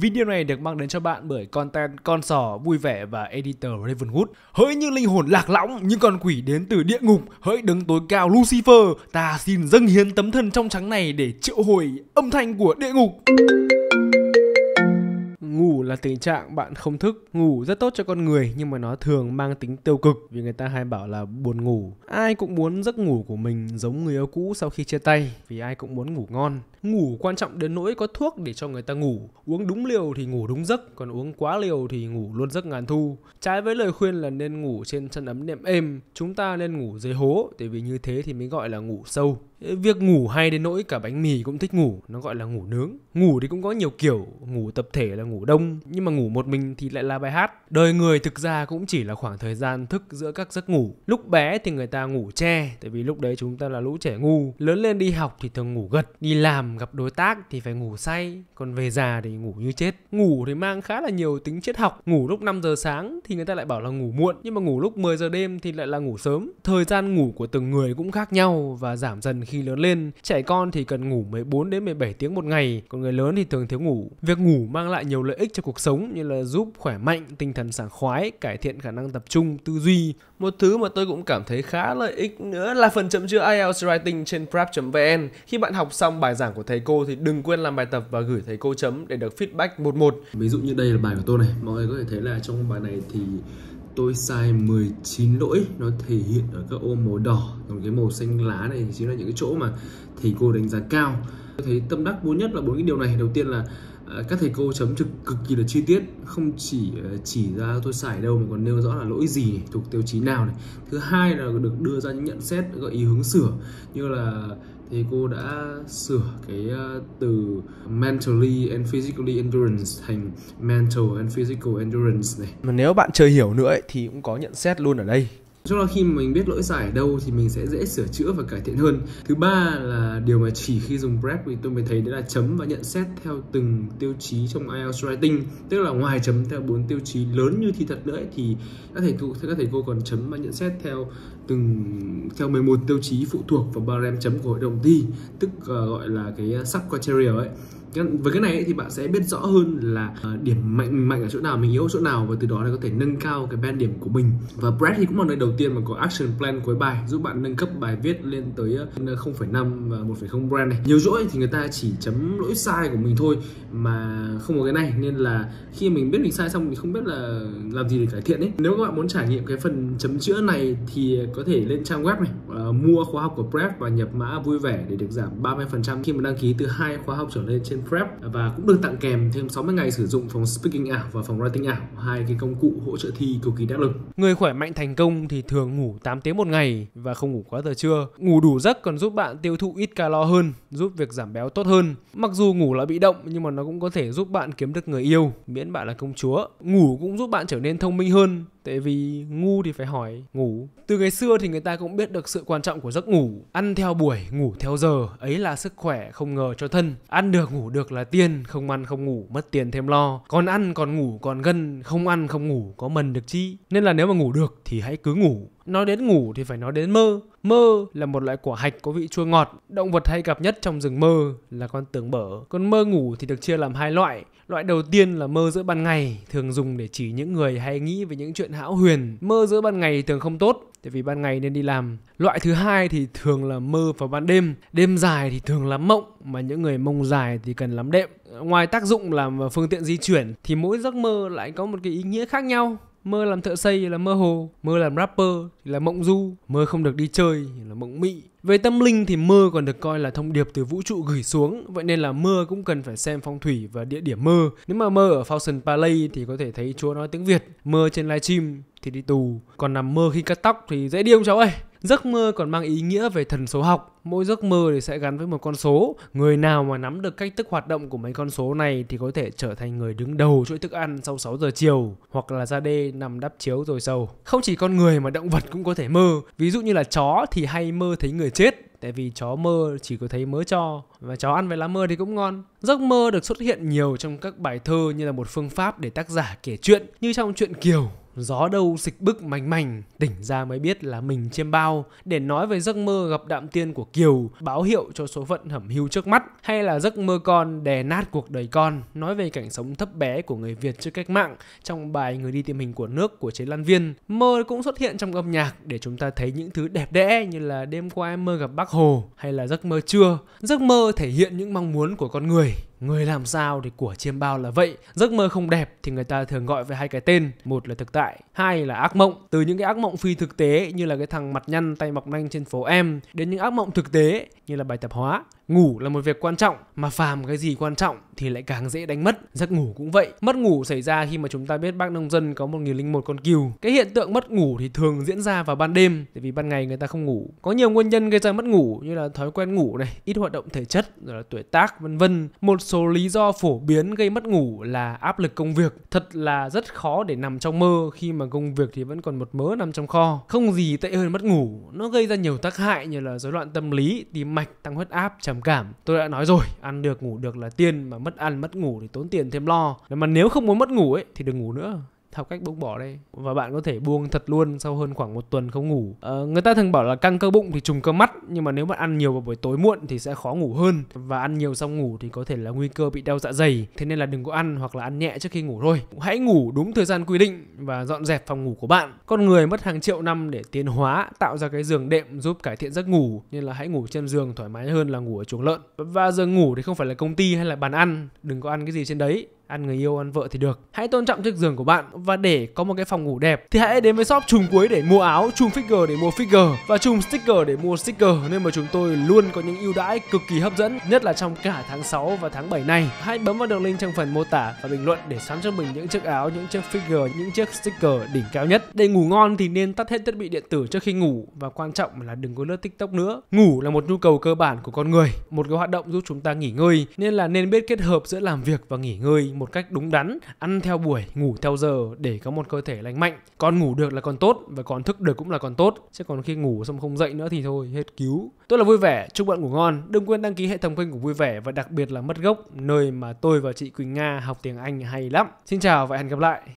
Video này được mang đến cho bạn bởi content con sò vui vẻ và editor Ravenwood. Hỡi như linh hồn lạc lõng, những con quỷ đến từ địa ngục, hỡi đứng tối cao Lucifer, ta xin dâng hiến tấm thân trong trắng này để triệu hồi âm thanh của địa ngục là tình trạng bạn không thức ngủ rất tốt cho con người nhưng mà nó thường mang tính tiêu cực vì người ta hay bảo là buồn ngủ ai cũng muốn giấc ngủ của mình giống người yêu cũ sau khi chia tay vì ai cũng muốn ngủ ngon ngủ quan trọng đến nỗi có thuốc để cho người ta ngủ uống đúng liều thì ngủ đúng giấc còn uống quá liều thì ngủ luôn giấc ngàn thu trái với lời khuyên là nên ngủ trên chân ấm nệm êm chúng ta nên ngủ dưới hố tại vì như thế thì mới gọi là ngủ sâu việc ngủ hay đến nỗi cả bánh mì cũng thích ngủ nó gọi là ngủ nướng ngủ thì cũng có nhiều kiểu ngủ tập thể là ngủ đông nhưng mà ngủ một mình thì lại là bài hát đời người thực ra cũng chỉ là khoảng thời gian thức giữa các giấc ngủ lúc bé thì người ta ngủ tre tại vì lúc đấy chúng ta là lũ trẻ ngu lớn lên đi học thì thường ngủ gật đi làm gặp đối tác thì phải ngủ say còn về già thì ngủ như chết ngủ thì mang khá là nhiều tính triết học ngủ lúc 5 giờ sáng thì người ta lại bảo là ngủ muộn nhưng mà ngủ lúc 10 giờ đêm thì lại là ngủ sớm thời gian ngủ của từng người cũng khác nhau và giảm dần khi lớn lên, trẻ con thì cần ngủ 14 đến 17 tiếng một ngày, còn người lớn thì thường thiếu ngủ. Việc ngủ mang lại nhiều lợi ích cho cuộc sống như là giúp khỏe mạnh, tinh thần sảng khoái, cải thiện khả năng tập trung, tư duy. Một thứ mà tôi cũng cảm thấy khá lợi ích nữa là phần chấm chữa IELTS Writing trên prep.vn. Khi bạn học xong bài giảng của thầy cô thì đừng quên làm bài tập và gửi thầy cô chấm để được feedback một một. Ví dụ như đây là bài của tôi này, mọi người có thể thấy là trong bài này thì tôi sai 19 lỗi nó thể hiện ở các ô màu đỏ còn cái màu xanh lá này chính là những cái chỗ mà thầy cô đánh giá cao Tôi thấy tâm đắc muốn nhất là bốn cái điều này. Đầu tiên là ờ, các thầy cô chấm trực cực kỳ là chi tiết không chỉ ờ, chỉ ra tôi xài đâu mà còn nêu rõ là lỗi gì thuộc tiêu chí nào này thứ hai là được đưa ra những nhận xét gợi ý hướng sửa như là thầy cô đã sửa cái ờ, từ mentally and physically endurance thành mental and physical endurance này mà nếu bạn chưa hiểu nữa ấy, thì cũng có nhận xét luôn ở đây Chúng là khi mà mình biết lỗi sai ở đâu thì mình sẽ dễ sửa chữa và cải thiện hơn. Thứ ba là điều mà chỉ khi dùng prep thì tôi mới thấy đấy là chấm và nhận xét theo từng tiêu chí trong IELTS writing, tức là ngoài chấm theo bốn tiêu chí lớn như thi thật nữa ấy, thì các thầy cô các thầy cô còn chấm và nhận xét theo từng theo 11 tiêu chí phụ thuộc vào barem chấm của hội đồng thi, tức uh, gọi là cái ờ, sub criteria ấy Vâng, với cái này thì bạn sẽ biết rõ hơn là ờ, điểm mạnh mạnh ở chỗ nào mình yếu ở chỗ nào và từ đó là có thể nâng cao cái ban điểm của mình và Brad thì cũng là nơi đầu tiên mà có action plan cuối bài giúp bạn nâng cấp bài viết lên tới 0,5 ờ, ờ, và 1,0 brand này nhiều rỗi thì người ta chỉ chấm lỗi sai của mình thôi mà không có cái này nên là khi mình biết mình sai xong mình không biết là làm gì để cải thiện ấy nếu các bạn muốn trải nghiệm cái phần chấm chữa này thì có thể lên trang web này mua khóa học của Brad và nhập mã vui vẻ để được giảm 30% khi mà đăng ký từ hai khóa học trở lên trên prep và cũng được tặng kèm thêm 60 ngày sử dụng phòng speaking ảo và phòng writing ảo, hai cái công cụ hỗ trợ thi cực kỳ đắc lực. Người khỏe mạnh thành công thì thường ngủ 8 tiếng một ngày và không ngủ quá giờ trưa. Ngủ đủ giấc còn giúp bạn tiêu thụ ít calo hơn, giúp việc giảm béo tốt hơn. Mặc dù ngủ là bị động nhưng mà nó cũng có thể giúp bạn kiếm được người yêu, miễn bạn là công chúa. Ngủ cũng giúp bạn trở nên thông minh hơn, tại vì ngu thì phải hỏi ngủ từ ngày xưa thì người ta cũng biết được sự quan trọng của giấc ngủ ăn theo buổi ngủ theo giờ ấy là sức khỏe không ngờ cho thân ăn được ngủ được là tiền không ăn không ngủ mất tiền thêm lo còn ăn còn ngủ còn gân không ăn không ngủ có mần được chi nên là nếu mà ngủ được thì hãy cứ ngủ Nói đến ngủ thì phải nói đến mơ. Mơ là một loại quả hạch có vị chua ngọt. Động vật hay gặp nhất trong rừng mơ là con tường bở. Con mơ ngủ thì được chia làm hai loại. Loại đầu tiên là mơ giữa ban ngày, thường dùng để chỉ những người hay nghĩ về những chuyện hão huyền. Mơ giữa ban ngày thường không tốt, tại vì ban ngày nên đi làm. Loại thứ hai thì thường là mơ vào ban đêm. Đêm dài thì thường là mộng, mà những người mông dài thì cần lắm đệm. Ngoài tác dụng làm phương tiện di chuyển thì mỗi giấc mơ lại có một cái ý nghĩa khác nhau mơ làm thợ xây là mơ hồ mơ làm rapper thì là mộng du mơ không được đi chơi thì là mộng mị về tâm linh thì mơ còn được coi là thông điệp từ vũ trụ gửi xuống vậy nên là mơ cũng cần phải xem phong thủy và địa điểm mơ nếu mà mơ ở Fountain Palace thì có thể thấy chúa nói tiếng Việt mơ trên livestream thì đi tù còn nằm mơ khi cắt tóc thì dễ đi ông cháu ơi Giấc mơ còn mang ý nghĩa về thần số học, mỗi giấc mơ thì sẽ gắn với một con số. Người nào mà nắm được cách thức hoạt động của mấy con số này thì có thể trở thành người đứng đầu chuỗi thức ăn sau 6 giờ chiều hoặc là ra đê nằm đắp chiếu rồi sầu. Không chỉ con người mà động vật cũng có thể mơ. Ví dụ như là chó thì hay mơ thấy người chết tại vì chó mơ chỉ có thấy mớ cho và chó ăn với lá mơ thì cũng ngon. Giấc mơ được xuất hiện nhiều trong các bài thơ như là một phương pháp để tác giả kể chuyện như trong chuyện Kiều Gió đâu xịch bức mảnh mảnh, tỉnh ra mới biết là mình chiêm bao để nói về giấc mơ gặp đạm tiên của Kiều, báo hiệu cho số phận hẩm hiu trước mắt, hay là giấc mơ con đè nát cuộc đời con, nói về cảnh sống thấp bé của người Việt trước cách mạng trong bài Người đi tìm hình của nước của Chế Lan Viên. Mơ cũng xuất hiện trong âm nhạc để chúng ta thấy những thứ đẹp đẽ như là đêm qua em mơ gặp bác Hồ hay là giấc mơ trưa. Giấc mơ thể hiện những mong muốn của con người người làm sao thì của chiêm bao là vậy giấc mơ không đẹp thì người ta thường gọi với hai cái tên một là thực tại hai là ác mộng từ những cái ác mộng phi thực tế như là cái thằng mặt nhăn tay mọc nanh trên phố em đến những ác mộng thực tế như là bài tập hóa ngủ là một việc quan trọng mà phàm cái gì quan trọng thì lại càng dễ đánh mất giấc ngủ cũng vậy mất ngủ xảy ra khi mà chúng ta biết bác nông dân có một nghìn linh một con cừu cái hiện tượng mất ngủ thì thường diễn ra vào ban đêm tại vì ban ngày người ta không ngủ có nhiều nguyên nhân gây ra mất ngủ như là thói quen ngủ này ít hoạt động thể chất rồi là tuổi tác vân vân một số lý do phổ biến gây mất ngủ là áp lực công việc thật là rất khó để nằm trong mơ khi mà công việc thì vẫn còn một mớ nằm trong kho không gì tệ hơn mất ngủ nó gây ra nhiều tác hại như là rối loạn tâm lý tim mạch tăng huyết áp trầm trầm cảm tôi đã nói rồi ăn được ngủ được là tiên mà mất ăn mất ngủ thì tốn tiền thêm lo nếu mà nếu không muốn mất ngủ ấy thì đừng ngủ nữa theo cách bốc bỏ đây và bạn có thể buông thật luôn sau hơn khoảng một tuần không ngủ à, người ta thường bảo là căng cơ bụng thì trùng cơ mắt nhưng mà nếu bạn ăn nhiều vào buổi tối muộn thì sẽ khó ngủ hơn và ăn nhiều xong ngủ thì có thể là nguy cơ bị đau dạ dày thế nên là đừng có ăn hoặc là ăn nhẹ trước khi ngủ thôi hãy ngủ đúng thời gian quy định và dọn dẹp phòng ngủ của bạn con người mất hàng triệu năm để tiến hóa tạo ra cái giường đệm giúp cải thiện giấc ngủ nên là hãy ngủ trên giường thoải mái hơn là ngủ ở chuồng lợn và giường ngủ thì không phải là công ty hay là bàn ăn đừng có ăn cái gì trên đấy ăn người yêu ăn vợ thì được hãy tôn trọng chiếc giường của bạn và để có một cái phòng ngủ đẹp thì hãy đến với shop trùng cuối để mua áo trùng figure để mua figure và trùng sticker để mua sticker nên mà chúng tôi luôn có những ưu đãi cực kỳ hấp dẫn nhất là trong cả tháng 6 và tháng 7 này hãy bấm vào đường link trong phần mô tả và bình luận để sắm cho mình những chiếc áo những chiếc figure những chiếc sticker đỉnh cao nhất để ngủ ngon thì nên tắt hết thiết bị điện tử trước khi ngủ và quan trọng là đừng có lướt tiktok nữa ngủ là một nhu cầu cơ bản của con người một cái hoạt động giúp chúng ta nghỉ ngơi nên là nên biết kết hợp giữa làm việc và nghỉ ngơi một cách đúng đắn, ăn theo buổi, ngủ theo giờ để có một cơ thể lành mạnh. Còn ngủ được là còn tốt và còn thức được cũng là còn tốt. Chứ còn khi ngủ xong không dậy nữa thì thôi, hết cứu. Tôi là vui vẻ, chúc bạn ngủ ngon. Đừng quên đăng ký hệ thống kênh của vui vẻ và đặc biệt là mất gốc, nơi mà tôi và chị Quỳnh Nga học tiếng Anh hay lắm. Xin chào và hẹn gặp lại.